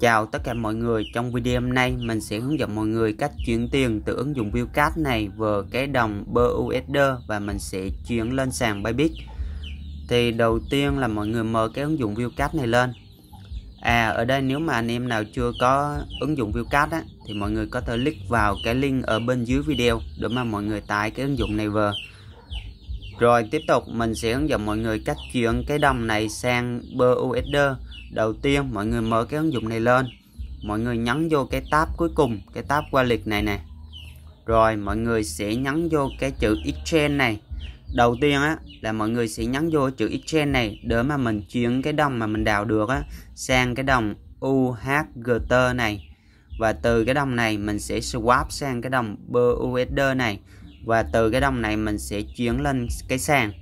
Chào tất cả mọi người, trong video hôm nay mình sẽ hướng dẫn mọi người cách chuyển tiền từ ứng dụng Billcat này vào cái đồng BUSD và mình sẽ chuyển lên sàn Bybit. Thì đầu tiên là mọi người mở cái ứng dụng Billcat này lên. À ở đây nếu mà anh em nào chưa có ứng dụng Billcat á thì mọi người có thể click vào cái link ở bên dưới video để mà mọi người tải cái ứng dụng này vào. Rồi tiếp tục mình sẽ hướng dẫn mọi người cách chuyển cái đồng này sang BUSD đầu tiên mọi người mở cái ứng dụng này lên mọi người nhấn vô cái tab cuối cùng cái tab qua liệt này nè rồi mọi người sẽ nhấn vô cái chữ exchange này đầu tiên á là mọi người sẽ nhấn vô chữ exchange này để mà mình chuyển cái đồng mà mình đào được á sang cái đồng UHGT này và từ cái đồng này mình sẽ swap sang cái đồng BUSD này và từ cái đồng này mình sẽ chuyển lên cái sàn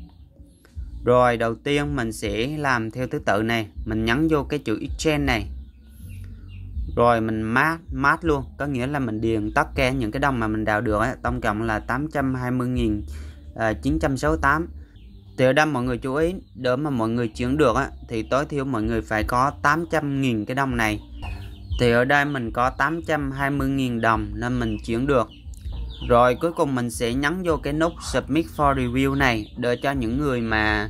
rồi đầu tiên mình sẽ làm theo thứ tự này Mình nhấn vô cái chữ exchange này Rồi mình mát mát luôn Có nghĩa là mình điền tất cả những cái đồng mà mình đào được ấy, Tổng cộng là 820.968 Tiểu đâm mọi người chú ý Để mà mọi người chuyển được ấy, Thì tối thiểu mọi người phải có 800.000 cái đồng này Thì ở đây mình có 820.000 đồng Nên mình chuyển được rồi cuối cùng mình sẽ nhấn vô cái nút submit for review này để cho những người mà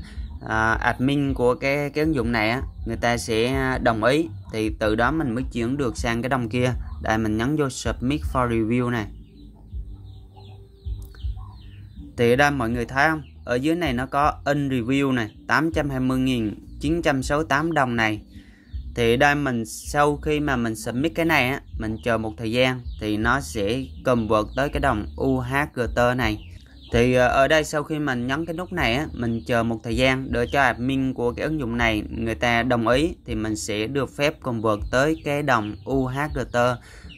à, admin của cái cái ứng dụng này á người ta sẽ đồng ý thì từ đó mình mới chuyển được sang cái đồng kia đây mình nhấn vô submit for review này thì ở đây mọi người thấy không ở dưới này nó có in review này 820.968 đồng này thì đây mình sau khi mà mình submit cái này á mình chờ một thời gian thì nó sẽ convert tới cái đồng UHGT này thì ờ, ở đây sau khi mình nhấn cái nút này á, mình chờ một thời gian để cho admin của cái ứng dụng này người ta đồng ý thì mình sẽ được phép convert tới cái đồng UHGT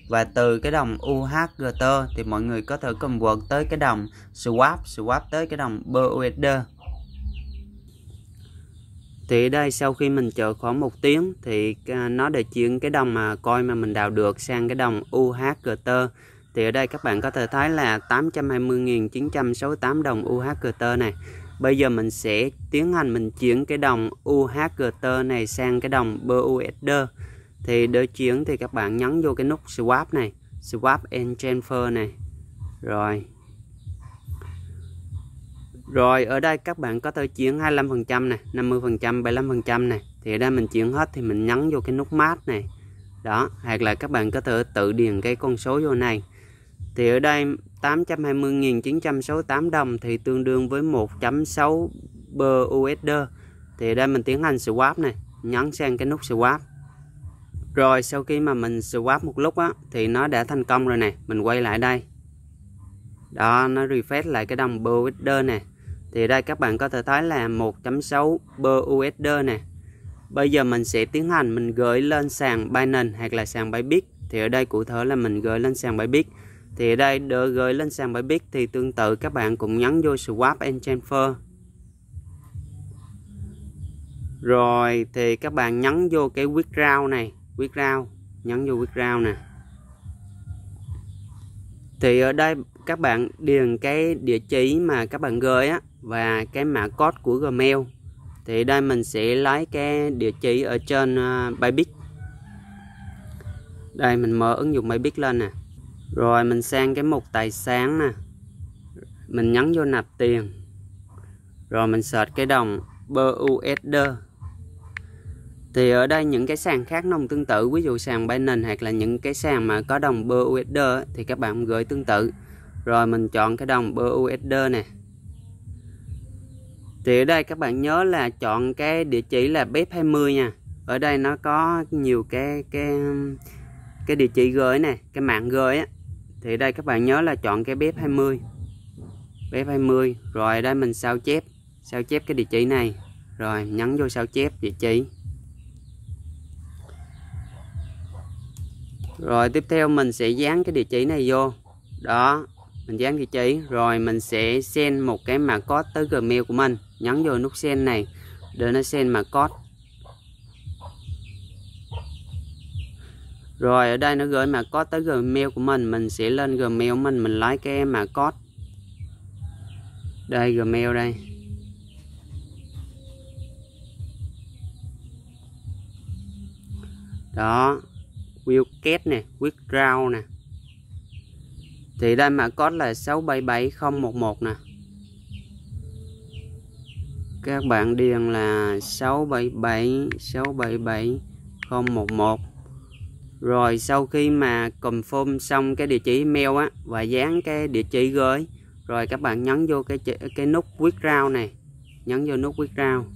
và từ cái đồng UHGT thì mọi người có thể convert tới cái đồng swap swap tới cái đồng BUSD thì đây sau khi mình chờ khoảng một tiếng thì à, nó để chuyển cái đồng mà coi mà mình đào được sang cái đồng UHGT thì ở đây các bạn có thể thấy là 820.968 đồng UHGT này bây giờ mình sẽ tiến hành mình chuyển cái đồng UHGT này sang cái đồng BUSD thì để chuyển thì các bạn nhấn vô cái nút swap này swap and transfer này rồi rồi ở đây các bạn có thể chuyển 25% này, 50%, 75% này. Thì ở đây mình chuyển hết thì mình nhấn vô cái nút mát này. Đó, hoặc là các bạn có thể tự điền cái con số vô này. Thì ở đây 820.968 đồng thì tương đương với 1.6 USD. Thì ở đây mình tiến hành swap này, nhấn sang cái nút swap. Rồi sau khi mà mình swap một lúc á thì nó đã thành công rồi này, mình quay lại đây. Đó, nó refresh lại cái đồng BUSD này thì đây các bạn có thể thấy là 1.6 per USD nè bây giờ mình sẽ tiến hành mình gửi lên sàn Binance hoặc là sàn Bybit thì ở đây cụ thể là mình gửi lên sàn Bybit thì ở đây để gửi lên sàn Bybit thì tương tự các bạn cũng nhấn vô swap and transfer rồi thì các bạn nhấn vô cái withdraw này withdraw nhấn vô withdraw nè thì ở đây các bạn điền cái địa chỉ mà các bạn gửi á và cái mã code của Gmail thì đây mình sẽ lấy cái địa chỉ ở trên ờ, Bybit đây mình mở ứng dụng Bybit lên nè rồi mình sang cái mục tài sản nè mình nhấn vô nạp tiền rồi mình search cái đồng BUSD thì ở đây những cái sàn khác nó tương tự ví dụ sàn Binance hoặc là những cái sàn mà có đồng BUSD thì các bạn gửi tương tự rồi mình chọn cái đồng BUSD này thì ở đây các bạn nhớ là chọn cái địa chỉ là bếp 20 nha ở đây nó có nhiều cái cái cái địa chỉ gửi này cái mạng gửi á thì đây các bạn nhớ là chọn cái bếp 20 bếp 20 rồi đây mình sao chép sao chép cái địa chỉ này rồi nhấn vô sao chép địa chỉ rồi tiếp theo mình sẽ dán cái địa chỉ này vô đó mình dán vị trí rồi mình sẽ send một cái mã code tới gmail của mình nhấn vào nút send này để nó send mã code rồi ở đây nó gửi mã code tới gmail của mình mình sẽ lên gmail mình mình lấy cái mã code đây gmail đây đó will get nè withdraw nè thì đây mã code là 677011 nè các bạn điền là 677 677 rồi sau khi mà confirm xong cái địa chỉ email á và dán cái địa chỉ gửi rồi các bạn nhấn vô cái cái nút quyết rau này nhấn vô nút quyết rau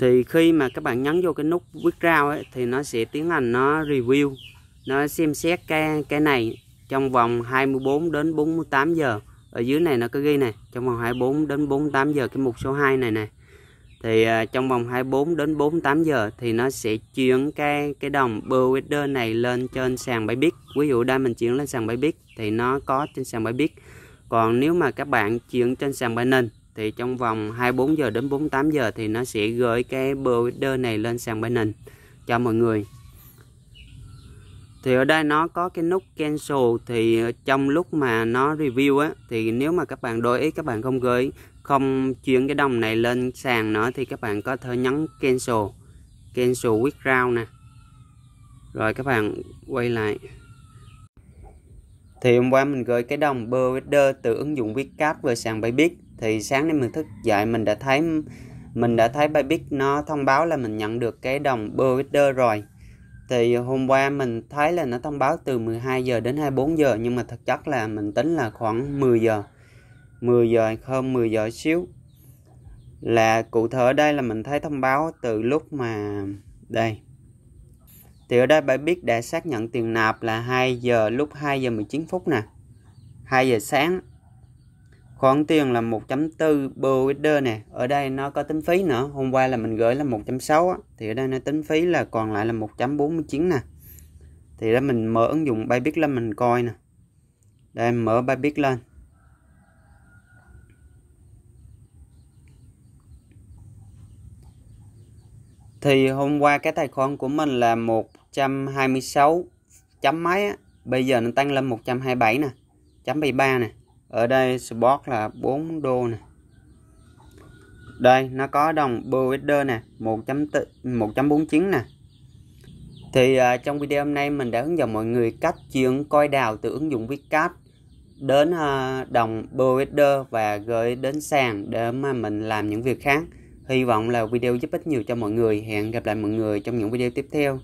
thì khi mà các bạn nhấn vô cái nút quyết rau ấy, thì nó sẽ tiến hành nó review nó xem xét cái cái này trong vòng 24 đến 48 giờ ở dưới này nó có ghi này trong vòng 24 đến 48 giờ cái mục số 2 này này thì à, trong vòng 24 đến 48 giờ thì nó sẽ chuyển cái cái đồng Bowder này lên trên sàn bãi biết ví dụ đây mình chuyển lên sàn bãi biết thì nó có trên sàn bãi biết còn nếu mà các bạn chuyển trên sàn bãi nền thì trong vòng 24 giờ đến 48 giờ thì nó sẽ gửi cái Bowder này lên sàn bãi nền cho mọi người thì ở đây nó có cái nút cancel thì ờ, trong lúc mà nó review á thì nếu mà các bạn đổi ý các bạn không gửi không chuyển cái đồng này lên sàn nữa thì các bạn có thể nhấn cancel cancel withdraw nè rồi các bạn quay lại thì hôm qua mình gửi cái đồng Bowder từ ứng dụng Wicap về sàn Bybit thì sáng nay mình thức dậy mình đã thấy mình đã thấy Bybit nó thông báo là mình nhận được cái đồng Bowder rồi thì hôm qua mình thấy là nó thông báo từ 12 giờ đến 24 giờ nhưng mà thực chất là mình tính là khoảng 10 giờ 10 giờ không 10 giờ xíu là cụ thể ở đây là mình thấy thông báo từ lúc mà đây thì ở đây bạn biết đã xác nhận tiền nạp là 2 giờ lúc 2 giờ 19 phút nè 2 giờ sáng khoản tiền là 1.4 provider nè ở đây nó có tính phí nữa hôm qua là mình gửi là 1.6 thì ở đây nó tính phí là còn lại là 1.49 nè thì đó mình mở ứng dụng Bybit lên mình coi nè đây mình mở Bybit lên thì hôm qua cái tài khoản của mình là 126 chấm máy á. bây giờ nó tăng lên 127 nè chấm 73 nè ở đây spot là 4 đô nè đây nó có đồng BUSD nè 1.49 nè thì uh, trong video hôm nay mình đã hướng dẫn mọi người cách chuyển coi đào từ ứng dụng Bitcap đến uh, đồng BUSD và gửi đến sàn để mà mình làm những việc khác hy vọng là video giúp ích nhiều cho mọi người hẹn gặp lại mọi người trong những video tiếp theo